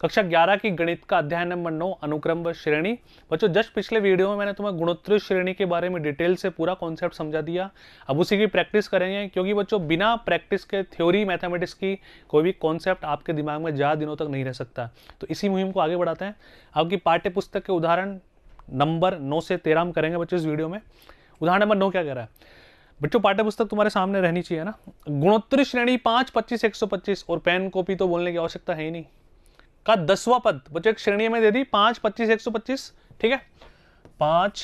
कक्षा ग्यारह की गणित का अध्याय नंबर नौ अनुक्रम व श्रेणी बच्चों जस्ट पिछले वीडियो में मैंने तुम्हें गुणोत्तर श्रेणी के बारे में डिटेल से पूरा कॉन्सेप्ट समझा दिया अब उसी की प्रैक्टिस करेंगे क्योंकि बच्चों बिना प्रैक्टिस के थ्योरी मैथमेटिक्स की कोई भी कॉन्सेप्ट आपके दिमाग में ज़्यादा दिनों तक नहीं रह सकता तो इसी मुहिम को आगे बढ़ाते हैं आपकी पाठ्य पुस्तक के उदाहरण नंबर नौ से तेरह हम करेंगे बच्चों इस वीडियो में उदाहरण नंबर नौ क्या कह रहा है बच्चों पाठ्य पुस्तक तुम्हारे सामने रहनी चाहिए ना गुणोत्तर श्रेणी पांच पच्चीस एक सौ पच्चीस और पेन कॉपी तो बोलने की आवश्यकता है ही नहीं का दसवां पद बच्चों एक श्रेणी में दे दी पांच पच्चीस एक सौ पच्चीस ठीक है पांच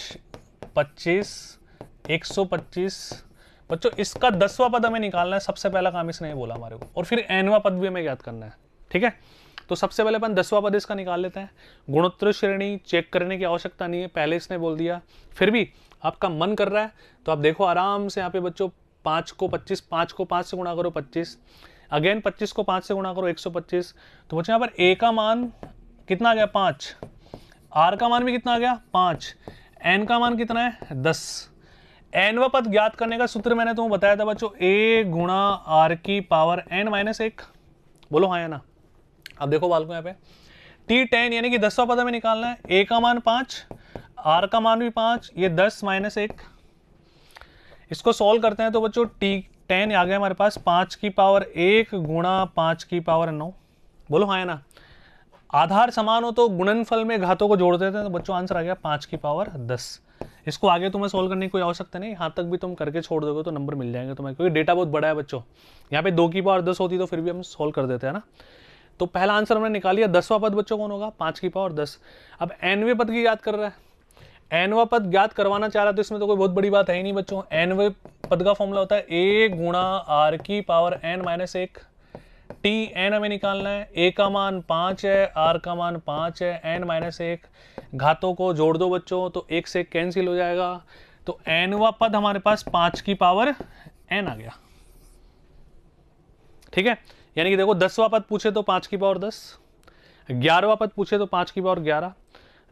पच्चीस एक सौ पच्चीस बच्चों इसका दसवां पद हमें निकालना है सबसे पहला काम इसने ये बोला हमारे को और फिर एनवा पद भी हमें याद करना है ठीक है तो सबसे पहले अपन दसवां पद इसका निकाल लेते हैं गुणोत्तर श्रेणी चेक करने की आवश्यकता नहीं है पहले इसने बोल दिया फिर भी आपका मन कर रहा है तो आप देखो आराम से यहाँ पे बच्चों पाँच को पच्चीस पाँच को पाँच से गुणा करो पच्चीस अगेन 25 को 5 से गुणा करो 125 तो बच्चों यहाँ पर ए का मान कितना आ गया पाँच आर का मान भी कितना आ गया पाँच एन का मान कितना है दस एन व पद ज्ञात करने का सूत्र मैंने तुम्हें बताया था बच्चों ए गुणा आर की पावर एन माइनस एक बोलो हाँ या ना अब देखो बाल को यहाँ पे टी टेन यानी कि दसवा पद हमें निकालना है ए का मान पाँच आर का मान भी पाँच ये दस माइनस एक इसको सॉल्व करते हैं तो बच्चों टी टेन आ गया हमारे पास पाँच की पावर एक गुणा पाँच की पावर नौ बोलो हाँ ना आधार समान हो तो गुणनफल में घातों को जोड़ देते हैं तो बच्चों आंसर आ गया पाँच की पावर दस इसको आगे तुम्हें सोल्व करने की कोई आवश्यकता नहीं यहाँ तक भी तुम करके छोड़ दोगे तो नंबर मिल जाएंगे तुम्हें क्योंकि डेटा बहुत बड़ा है बच्चों यहाँ पे दो की पावर दस होती तो फिर भी हम सोल्व कर देते हैं ना तो पहला आंसर हमने निकाल लिया दसवा पद बच्चों कौन होगा पाँच की पावर दस अब एनवे पद की याद कर रहा है एनवा पद ज्ञात करवाना चाह रहा तो इसमें तो कोई बहुत बड़ी बात है ही नहीं बच्चों एनवे पद का फॉर्मूला होता है ए गुणा आर की पावर एन माइनस एक टी एन हमें निकालना है ए का मान पाँच है आर का मान पाँच है एन माइनस एक घातों को जोड़ दो बच्चों तो एक से कैंसिल हो जाएगा तो एनवा पद हमारे पास पाँच की पावर एन आ गया ठीक है यानी कि देखो दसवा पद पूछे तो पाँच की पावर दस ग्यारहवा पद पूछे तो पाँच की पावर ग्यारह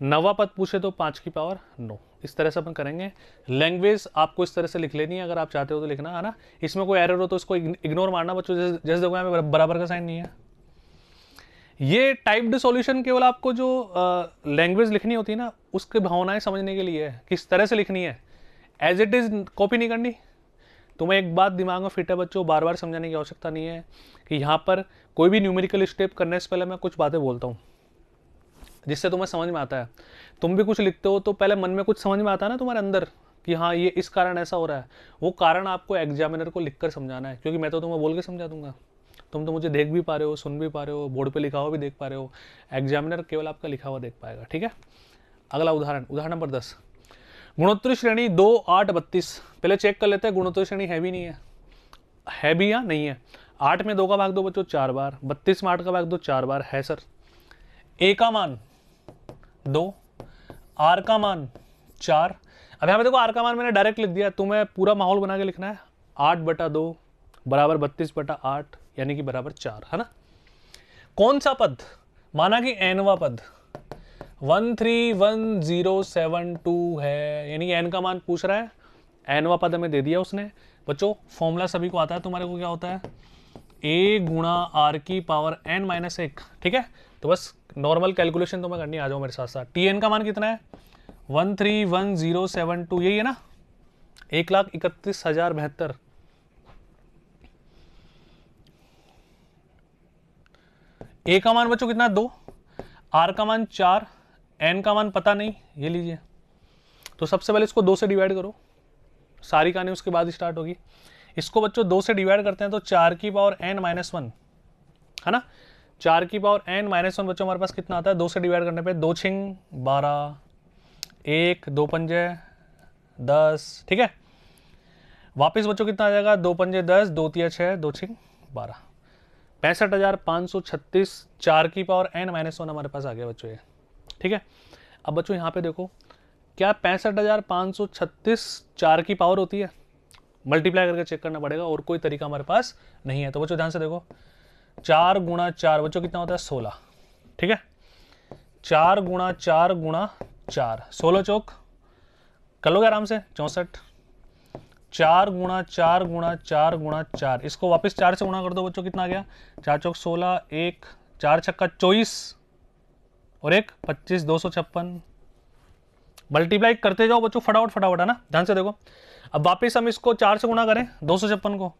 नवा पद पूछे तो पाँच की पावर नो इस तरह से अपन करेंगे लैंग्वेज आपको इस तरह से लिख लेनी है अगर आप चाहते हो तो लिखना है ना इसमें कोई एरर हो तो इसको इग्नोर मारना बच्चों जैसे देखो यहाँ बराबर का साइन नहीं है ये टाइप्ड सॉल्यूशन केवल आपको जो लैंग्वेज लिखनी होती है ना उसके भावनाएं समझने के लिए है किस तरह से लिखनी है एज इट इज़ कॉपी नहीं करनी तुम्हें तो एक बात दिमाग में फिट है बच्चों बार बार समझाने की आवश्यकता नहीं है कि यहाँ पर कोई भी न्यूमेरिकल स्टेप करने से पहले मैं कुछ बातें बोलता हूँ जिससे तुम्हें समझ में आता है तुम भी कुछ लिखते हो तो पहले मन में कुछ समझ में आता है ना तुम्हारे अंदर कि हाँ ये इस कारण ऐसा हो रहा है वो कारण आपको एग्जामिनर को लिख कर समझाना है क्योंकि मैं तो तुम्हें बोल के समझा दूंगा तुम तो मुझे देख भी पा रहे हो सुन भी पा रहे हो बोर्ड पे लिखा हुआ भी देख पा रहे हो एग्जामिनर केवल आपका लिखा हुआ देख पाएगा ठीक है अगला उदाहरण उदाहरण नंबर दस गुणोत्तर श्रेणी दो आठ बत्तीस पहले चेक कर लेते हैं गुणोत्तर श्रेणी है भी नहीं है है भी या नहीं है आठ में दो का भाग दो बच्चों चार बार बत्तीस में आठ का भाग दो चार बार है सर एकामान दो आर का मान चार अब यहाँ पे देखो आर का मान मैंने डायरेक्ट लिख दिया तुम्हें पूरा माहौल बना के लिखना है आठ बटा दो बराबर बत्तीस बटा आठ यानी कि बराबर चार है ना कौन सा पद माना कि एनवा पद one three one zero seven two है यानी एन का मान पूछ रहा है एनवा पद हमें दे दिया उसने बच्चों फॉर्मूला सभी को आता है तुम्हारे को क्या होता है ए गुणा आर की पावर एन माइनस एक ठीक है तो बस नॉर्मल कैलकुलेशन तो मैं करनी आ जाऊँ मेरे साथ साथ टी एन का मान कितना है one three one zero seven two यही है ना एक लाख इकतीस हजार बहत्तर ए का मान बच्चों कितना दो आर का मान चार एन का मान पता नहीं ये लीजिए तो सबसे पहले इसको दो से डिवाइड करो सारी कहानी उसके बाद स्टार्ट होगी इसको बच्चों दो से डिवाइड करते हैं तो चार की पावर एन माइनस वन है ना चार की पावर एन माइनस वन बच्चों हमारे पास कितना आता है दो से डिवाइड करने पे दो छिंग बारह एक दो पंजे दस ठीक है वापस बच्चों कितना आ जाएगा दो पंजे दस दो तिया छः दो छिंग बारह पैंसठ हज़ार पाँच सौ छत्तीस चार की पावर एन माइनस वन हमारे पास आ गया बच्चों ये ठीक है अब बच्चों यहाँ पे देखो क्या पैंसठ हज़ार पाँच सौ छत्तीस चार की पावर होती है मल्टीप्लाई करके चेक करना पड़ेगा और कोई तरीका हमारे पास नहीं है तो बच्चों ध्यान से देखो चार गुणा चार बच्चों कितना होता है सोलह ठीक है चार गुणा चार गुणा चार सोलह चौक कर लोगे आराम से चौंसठ चार गुणा चार गुणा चार गुणा चार इसको वापस चार से गुणा कर दो बच्चों कितना आ गया चार चौक सोलह एक चार छक्का चौबीस और एक पच्चीस दो सौ छप्पन मल्टीप्लाई करते जाओ बच्चों फटाफट फटाफट है ना ध्यान से देखो अब वापस हम इसको चार से गुणा करें दो सौ छप्पन को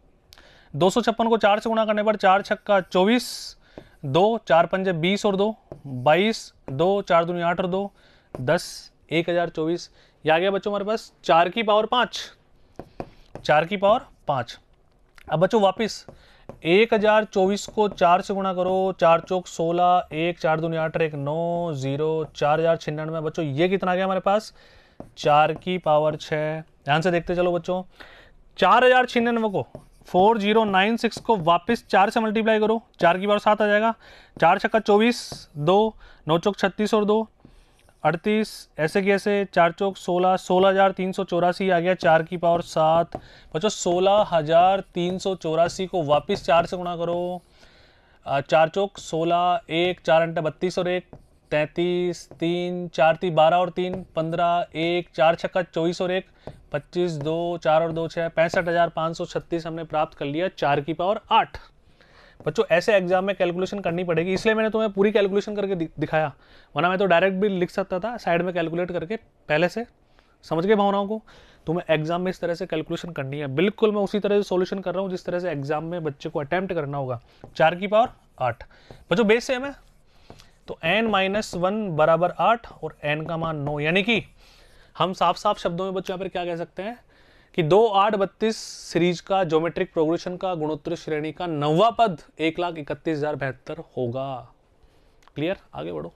दो को चार से गुणा करने पर चार छक्का चौबीस दो चार पंजे बीस और दो बाईस दो चार दुनिया आठ और दो दस एक हज़ार चौबीस या आ गया बच्चों हमारे पास चार की पावर पाँच चार की पावर पाँच अब बच्चों वापस एक हज़ार चौबीस को चार से गुणा करो चार चौक सोलह एक चार दुनिया आठ एक नौ ज़ीरो चार हज़ार छिन्नानवे बच्चों ये कितना आ गया हमारे पास चार की पावर छह ध्यान से देखते चलो बच्चों चार हज़ार छिन्नानवे को फोर जीरो नाइन सिक्स को वापस चार से मल्टीप्लाई करो चार की बार सात आ जाएगा चार छक्का चौबीस दो नौ चौक छत्तीस और दो अड़तीस ऐसे कैसे चार चौक सोलह सोलह हज़ार तीन सौ चौरासी आ गया चार की पावर सात बच्चो सोलह हज़ार तीन सौ चौरासी को वापस चार से गुणा करो चार चौक सोलह एक चार अंटे बत्तीस और एक तैंतीस तीन चार तीन बारह और तीन पंद्रह एक चार छक्का चौबीस और एक पच्चीस दो चार और दो छः पैंसठ हज़ार पाँच सौ छत्तीस हमने प्राप्त कर लिया चार की पावर आठ बच्चों ऐसे एग्जाम में कैलकुलेशन करनी पड़ेगी इसलिए मैंने तुम्हें पूरी कैलकुलेशन करके दिखाया वरना मैं तो डायरेक्ट भी लिख सकता था साइड में कैलकुलेट करके पहले से समझ गए भावनाओं को तुम्हें एग्जाम में इस तरह से कैलकुलेशन करनी है बिल्कुल मैं उसी तरह से सोल्यूशन कर रहा हूँ जिस तरह से एग्जाम में बच्चे को अटैम्प्ट करना होगा चार की पावर आठ बच्चों बेस सेम है तो एन माइनस वन बराबर आठ और एन का मान नौ यानी कि हम साफ साफ शब्दों में बच्चों पर क्या कह सकते हैं कि दो आठ बत्तीस सीरीज का ज्योमेट्रिक प्रोग्रेशन का गुणोत्तर श्रेणी का नवा पद एक लाख इकतीस हजार बेहतर होगा क्लियर आगे बढ़ो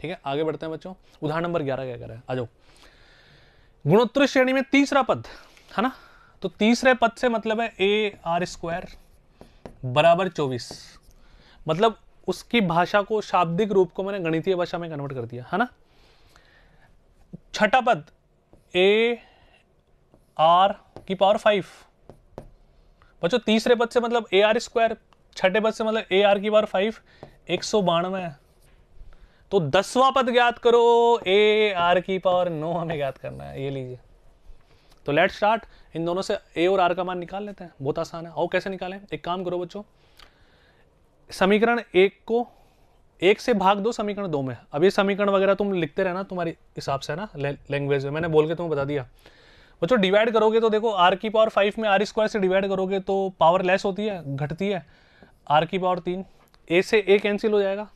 ठीक है आगे बढ़ते हैं बच्चों उदाहरण नंबर ग्यारह क्या कह रहे हैं आ जाओ गुणोत्तर श्रेणी में तीसरा पद है ना तो तीसरे पद से मतलब है ए आर स्क्वायर बराबर चौबीस मतलब उसकी भाषा को शाब्दिक रूप को मैंने गणितीय भाषा में कन्वर्ट कर दिया है ना छठा पद ए आर की पावर फाइव बच्चों तीसरे पद से मतलब ए आर स्क्वायर छठे पद से मतलब ए आर की पावर फाइव एक सौ बानवे तो दसवां पद ज्ञात करो ए आर की पावर नौ हमें ज्ञात करना है ये लीजिए तो लेट स्टार्ट इन दोनों से ए और आर का मान निकाल लेते हैं बहुत आसान है और कैसे निकालें एक काम करो बच्चों समीकरण एक को एक से भाग दो समीकरण दो में अब ये समीकरण वगैरह तुम लिखते रहना तुम्हारे हिसाब से है ना लैंग्वेज में मैंने बोल के तुम्हें बता दिया बच्चों डिवाइड करोगे तो देखो आर की पावर फाइव में आर स्क्वायर से डिवाइड करोगे तो पावर लेस होती है घटती है आर की पावर तीन ए से ए कैंसिल हो जाएगा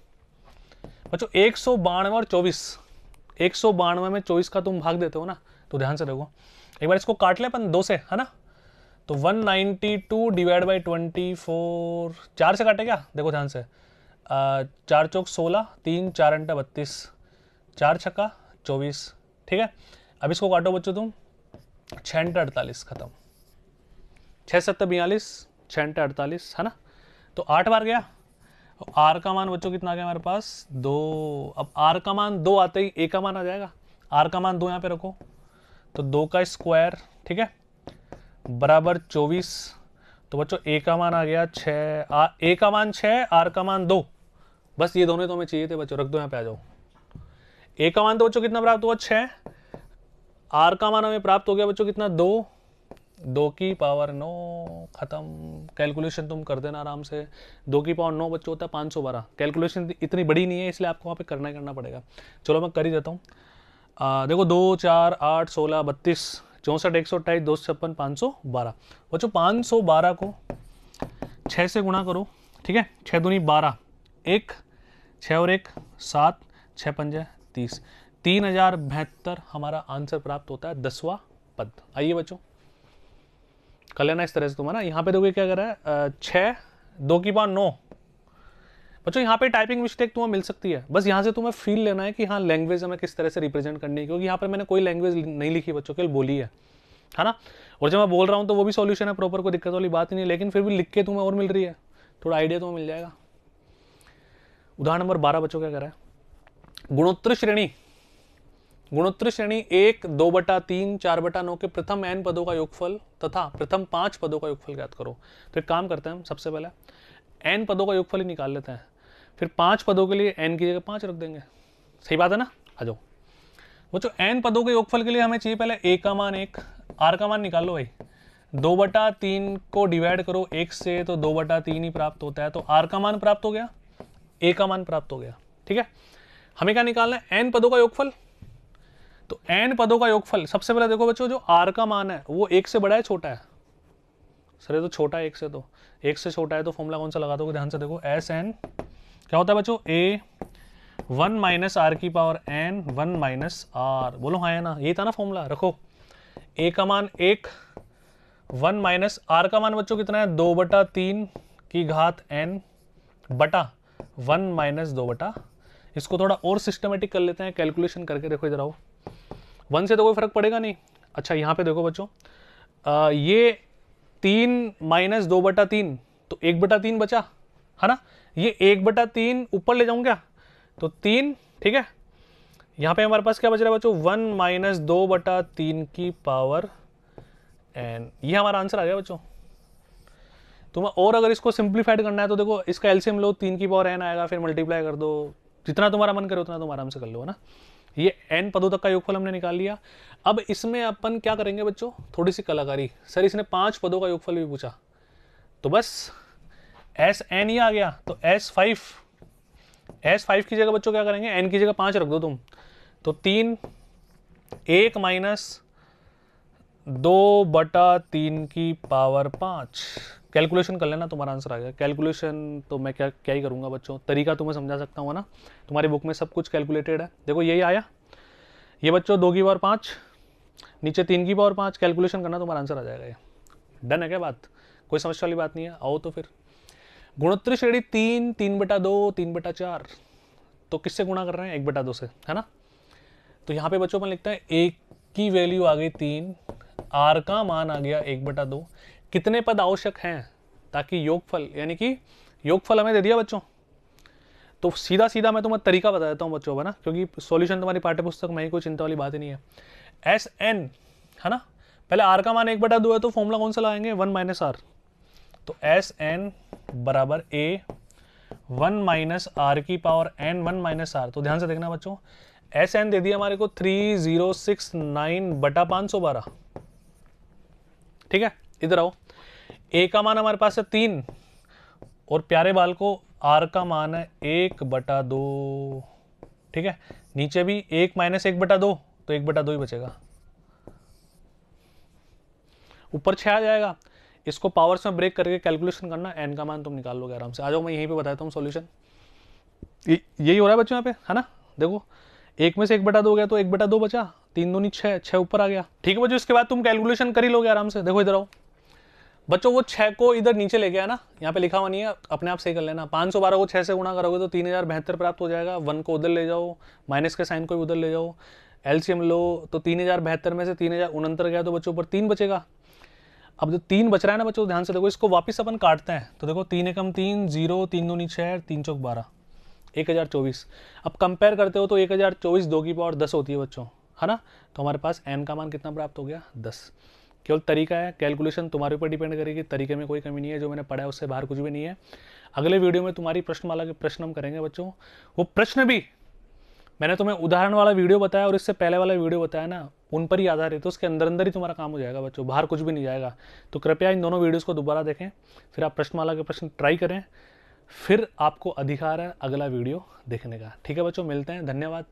बच्चों एक सौ बानवे और चौबीस एक सौ बानवे में चौबीस का तुम भाग देते हो ना तो ध्यान से देखो एक बार इसको काट ले अपन दो से है ना तो 192 ninety two divide by twenty four चार से काटे क्या देखो ध्यान से आ, चार चौक सोलह तीन चार अंटा बत्तीस चार छक्का चौबीस ठीक है अब इसको काटो बच्चों तुम छः अंटा अड़तालीस खत्म छः सत्तर बयालीस छः अंटा अड़तालीस है ना तो आठ बार गया आर का मान बच्चों कितना आ गया हमारे पास दो अब आर का मान दो आते ही एक का मान आ जाएगा आर का मान दो यहाँ पे रखो तो दो का स्क्वायर ठीक है बराबर चौबीस तो बच्चों ए का मान आ गया छः ए का मान छः आर का मान दो बस ये दोनों तो हमें चाहिए थे बच्चों रख दो यहाँ पे आ जाओ ए का मान तो बच्चों कितना प्राप्त हुआ छः आर का मान हमें प्राप्त हो गया बच्चों कितना दो दो की पावर नौ ख़त्म कैलकुलेशन तुम कर देना आराम से दो की पावर नौ बच्चों होता है पाँच सौ बारह कैलकुलेशन इतनी बड़ी नहीं है इसलिए आपको वहाँ पे करना ही करना पड़ेगा चलो मैं कर ही देता हूँ देखो दो चार आठ सोलह बत्तीस चौंसठ एक सौ अट्ठाईस दो सौ छप्पन पाँच सौ बारह बच्चों पाँच सौ बारह को छः से गुणा करो ठीक है छः दूनी बारह एक छः और एक सात छः पंजे तीस तीन हजार बहत्तर हमारा आंसर प्राप्त होता है दसवा पद आइए बच्चों कर लेना इस तरह से तुम्हारा यहाँ पे देखो क्या कर रहा है छः दो की पाँच नौ बच्चों यहाँ पे टाइपिंग मिस्टेक तुम्हें मिल सकती है बस यहाँ से तुम्हें फील लेना है कि हाँ लैंग्वेज हमें किस तरह से रिप्रेजेंट करनी है क्योंकि यहाँ पर मैंने कोई लैंग्वेज नहीं लिखी बच्चों के लिए बोली है है ना और जब मैं बोल रहा हूँ तो वो भी सोल्यूशन है प्रॉपर कोई दिक्कत वाली बात ही नहीं लेकिन फिर भी लिख के तुम्हें और मिल रही है थोड़ा आइडिया तुम्हें मिल जाएगा उदाहरण नंबर बारह बच्चों क्या कह रहा है गुणोत्तर श्रेणी गुणोत्तर श्रेणी एक दो बटा तीन चार बटा नौ के प्रथम एन पदों का योगफल तथा प्रथम पांच पदों का योगफल ज्ञात करो तो एक काम करते हैं हम सबसे पहले एन पदों का योगफल ही निकाल लेते हैं फिर पांच पदों के लिए एन की जगह पांच रख देंगे सही बात है ना आ जाओ वो जो एन पदों के योगफल के लिए हमें चाहिए पहले ए का मान एक आर का मान निकाल लो भाई दो बटा तीन को डिवाइड करो एक से तो दो बटा तीन ही प्राप्त होता है तो आर का मान प्राप्त हो गया ए का मान प्राप्त हो गया ठीक है हमें क्या निकालना है एन पदों का योगफल तो एन पदों का योगफल सबसे पहले देखो बच्चों जो आर का मान है वो एक से बड़ा है छोटा है सर ये तो छोटा है एक से तो एक से छोटा है तो फॉर्मूला कौन सा लगा दो ध्यान से देखो एस एन क्या होता है बच्चों ए वन माइनस आर की power n one minus r बोलो हाँ ना ये था ना फॉर्मूला रखो ए का मान एक वन माइनस आर का मान बच्चों कितना है दो बटा तीन की घात एन बटा वन माइनस दो बटा इसको थोड़ा और सिस्टमेटिक कर लेते हैं कैलकुलेशन करके देखो इधर आओ वन से तो कोई फर्क पड़ेगा नहीं अच्छा यहाँ पे देखो बच्चों ये तीन माइनस दो बटा तीन तो एक बटा तीन बचा है ना ये एक बटा तीन ऊपर ले जाऊं क्या तो तीन ठीक है यहाँ पे हमारे पास क्या बच रहा है बच्चों वन माइनस दो बटा तीन की पावर एन ये हमारा आंसर आ गया बच्चों तो मैं और अगर इसको सिंप्लीफाइड करना है तो देखो इसका एलसीएम लो तीन की पावर एन आएगा फिर मल्टीप्लाई कर दो जितना तुम्हारा मन करे उतना तुम आराम से कर लो है ना ये एन पदों तक का योगफल हमने निकाल लिया अब इसमें अपन क्या करेंगे बच्चों थोड़ी सी कलाकारी सर इसने पांच पदों का योगफल भी पूछा तो बस एस एन ही आ गया तो एस फाइव एस फाइव की जगह बच्चों क्या करेंगे एन की जगह पाँच रख दो तुम तो तीन एक माइनस दो बटा तीन की पावर पाँच कैलकुलेशन कर लेना तुम्हारा आंसर आ गया कैलकुलेशन तो मैं क्या क्या ही करूँगा बच्चों तरीका तुम्हें तो समझा सकता हूँ ना तुम्हारी बुक में सब कुछ कैलकुलेटेड है देखो यही आया ये बच्चों दो की पावर पाँच नीचे तीन की पावर पाँच कैलकुलेशन करना तुम्हारा आंसर आ जाएगा ये डन है क्या बात कोई समस्या वाली बात नहीं है आओ तो फिर गुणोत्तर श्रेणी तीन तीन बटा दो तीन बटा चार तो किससे गुणा कर रहे हैं एक बटा दो से है ना तो यहाँ पे बच्चों में लिखते हैं एक की वैल्यू आ गई तीन आर का मान आ गया एक बटा दो कितने पद आवश्यक हैं ताकि योगफल यानी कि योगफल हमें दे दिया बच्चों तो सीधा सीधा मैं तुम्हें तरीका बता देता हूँ बच्चों है ना क्योंकि सॉल्यूशन तुम्हारी पाठ्यपुस्तक में ही कोई चिंता वाली बात ही नहीं है एस एन है ना पहले आर का मान एक बटा दो है तो फॉर्मूला कौन सा लगाएंगे वन माइनस आर तो एस एन बराबर ए वन माइनस आर की power n one minus r तो ध्यान से देखना बच्चों एस एन दे दिया हमारे को थ्री जीरो सिक्स नाइन बटा पांच सौ बारह ठीक है इधर आओ ए का मान हमारे पास है तीन और प्यारे बाल को आर का मान है एक बटा दो ठीक है नीचे भी एक माइनस एक बटा दो तो एक बटा दो ही बचेगा ऊपर छह आ जाएगा इसको पावर्स में ब्रेक करके कैलकुलेशन करना एन का मान तुम निकाल लोगे आराम से आ जाओ मैं यहीं पे बताता हूँ सॉल्यूशन यही हो रहा है बच्चों यहाँ पे है ना देखो एक में से एक बटा दो गया तो एक बटा दो बचा तीन दो छः छः ऊपर आ गया ठीक है बच्चों इसके बाद तुम कैलकुलेशन कर ही लोगे आराम से देखो इधर आओ बच्चों वो छः को इधर नीचे ले गया ना यहाँ पे लिखा हुआ नहीं है अपने आप से कर लेना पाँच सौ बारह को छः से गुणा करोगे तो तीन हज़ार बेहतर प्राप्त हो जाएगा वन को उधर ले जाओ माइनस के साइन को भी उधर ले जाओ एलसीएम लो तो तीन हज़ार बेहतर में से तीन हज़ार उनहत्तर गया तो बच्चों ऊपर तीन बचेगा अब जो तीन बच रहा है ना बच्चों ध्यान से देखो इसको वापस अपन काटते हैं तो देखो तीन एकम तीन जीरो तीन दूनी छः तीन चौक बारह एक हज़ार चौबीस अब कंपेयर करते हो तो एक हज़ार चौबीस दो की पावर दस होती है बच्चों है ना तो हमारे पास एन का मान कितना प्राप्त हो गया दस केवल तरीका है कैलकुलेशन तुम्हारे ऊपर डिपेंड करेगी तरीके में कोई कमी नहीं है जो मैंने पढ़ा है उससे बाहर कुछ भी नहीं है अगले वीडियो में तुम्हारी प्रश्नमाला के प्रश्न हम करेंगे बच्चों वो प्रश्न भी मैंने तुम्हें उदाहरण वाला वीडियो बताया और इससे पहले वाला वीडियो बताया ना उन पर ही आधारित तो उसके अंदर अंदर ही तुम्हारा काम हो जाएगा बच्चों बाहर कुछ भी नहीं जाएगा तो कृपया इन दोनों वीडियोज़ को दोबारा देखें फिर आप प्रश्नमाला के प्रश्न ट्राई करें फिर आपको अधिकार है अगला वीडियो देखने का ठीक है बच्चों मिलते हैं धन्यवाद